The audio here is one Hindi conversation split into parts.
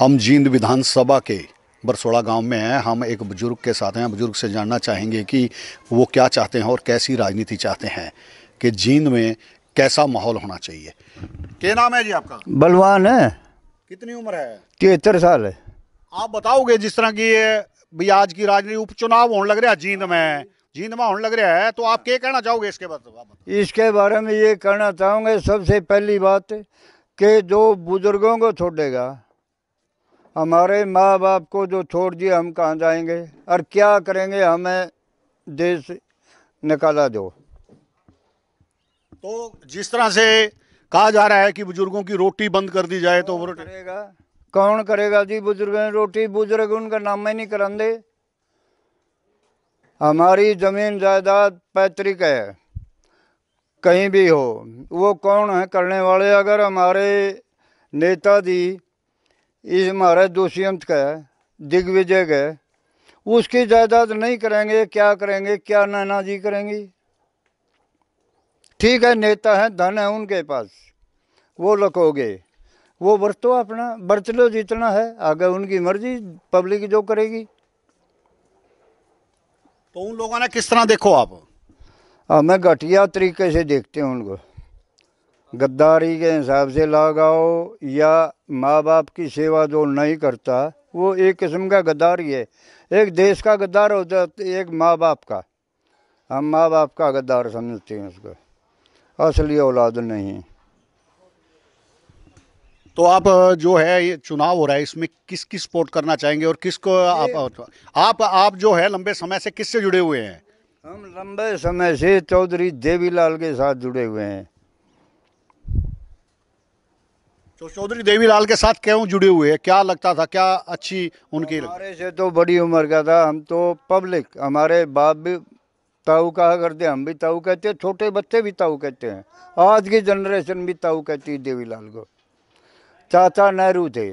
हम जींद विधानसभा के बरसोड़ा गांव में हैं हम एक बुजुर्ग के साथ हैं बुजुर्ग से जानना चाहेंगे कि वो क्या चाहते हैं और कैसी राजनीति चाहते हैं कि जींद में कैसा माहौल होना चाहिए क्या नाम है जी आपका बलवान है कितनी उम्र है तिहत्तर साल है आप बताओगे जिस तरह की भी आज की राजनीति उपचुनाव होने लग रहा है जींद में जींद में होने लग रहा है तो आप क्या कहना चाहोगे इसके बारे इसके बारे में ये कहना चाहूँगा सबसे पहली बात के जो बुजुर्गों को छोड़ेगा हमारे माँ बाप को जो छोड़ दिए हम कहाँ जाएंगे और क्या करेंगे हमें देश निकाला दो तो जिस तरह से कहा जा रहा है कि बुजुर्गों की रोटी बंद कर दी जाए तो करेगा कौन करेगा जी बुजुर्ग रोटी बुजुर्ग उनका नाम ही नहीं करांदे हमारी जमीन जायदाद पैतृक है कहीं भी हो वो कौन है करने वाले अगर हमारे नेता जी ये महाराज दोषियंत का है दिग्विजय गए उसकी जायदाद नहीं करेंगे क्या करेंगे क्या नाना जी करेंगी ठीक है नेता है धन है उनके पास वो लकोगे वो बरतो अपना बरत लो जितना है आगे उनकी मर्जी पब्लिक जो करेगी तो उन लोगों ने किस तरह देखो आप हमें घटिया तरीके से देखते हैं उनको गद्दारी के हिसाब से लगाओ या माँ बाप की सेवा जो नहीं करता वो एक किस्म का गद्दारी है एक देश का गद्दार होता है तो एक माँ बाप का हम माँ बाप का गद्दार समझते हैं उसको असली औलाद नहीं तो आप जो है ये चुनाव हो रहा है इसमें किस किस सपोर्ट करना चाहेंगे और किसको आप आप आप जो है लंबे समय से किससे जुड़े हुए हैं हम लंबे समय से चौधरी देवीलाल के साथ जुड़े हुए हैं तो चौधरी देवीलाल के साथ क्यों जुड़े हुए हैं क्या लगता था क्या अच्छी उनकी हमारे से तो बड़ी उम्र का था हम तो पब्लिक हमारे बाप भी ताऊ कहा करते हम भी ताऊ कहते छोटे बच्चे भी ताऊ कहते हैं आज की जनरेशन भी ताऊ कहती है देवीलाल को चाचा नेहरू थे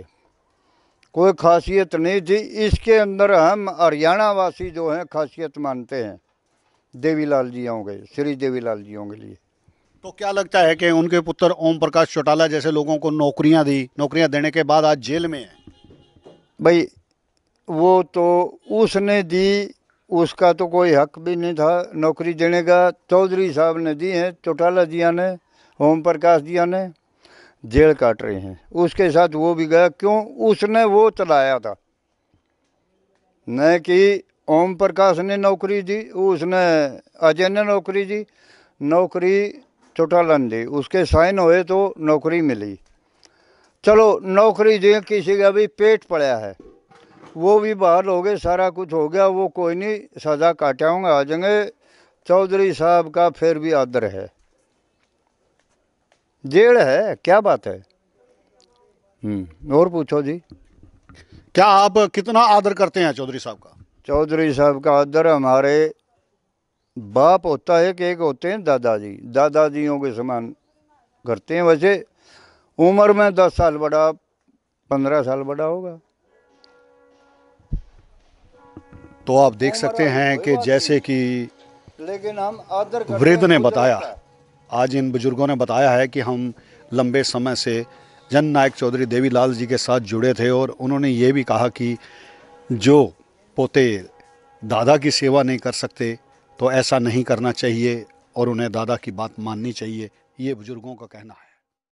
कोई खासियत नहीं थी इसके अंदर हम हरियाणा वासी जो हैं खासियत मानते हैं देवीलाल जी होंगे श्री देवीलाल जी होंगे लिए तो क्या लगता है कि उनके पुत्र ओम प्रकाश चौटाला जैसे लोगों को नौकरियां दी नौकरियां देने के बाद आज जेल में है भाई वो तो उसने दी उसका तो कोई हक भी नहीं था नौकरी देने का चौधरी साहब ने दी है चौटाला जिया ने ओम प्रकाश जिया ने जेल काट रहे हैं उसके साथ वो भी गया क्यों उसने वो चलाया था न कि ओम प्रकाश ने नौकरी दी उसने अजय ने नौकरी दी नौकरी चौटालन दी उसके साइन होए तो नौकरी मिली चलो नौकरी दी किसी का भी पेट पड़ा है वो भी बहाल हो गए सारा कुछ हो गया वो कोई नहीं सजा काटाऊँगा आ जाएंगे चौधरी साहब का फिर भी आदर है जेड़ है क्या बात है हम्म, और पूछो जी क्या आप कितना आदर करते हैं चौधरी साहब का चौधरी साहब का आदर हमारे बाप होता है कि एक होते हैं दादाजी दादाजियों के समान करते हैं वैसे उम्र में दस साल बड़ा पंद्रह साल बड़ा होगा तो आप देख सकते हैं कि जैसे कि लेकिन हम आदर वृद्ध ने बताया आज इन बुजुर्गों ने बताया है कि हम लंबे समय से जन नायक चौधरी देवीलाल जी के साथ जुड़े थे और उन्होंने ये भी कहा कि जो पोते दादा की सेवा नहीं कर सकते तो ऐसा नहीं करना चाहिए और उन्हें दादा की बात माननी चाहिए ये बुजुर्गों का कहना है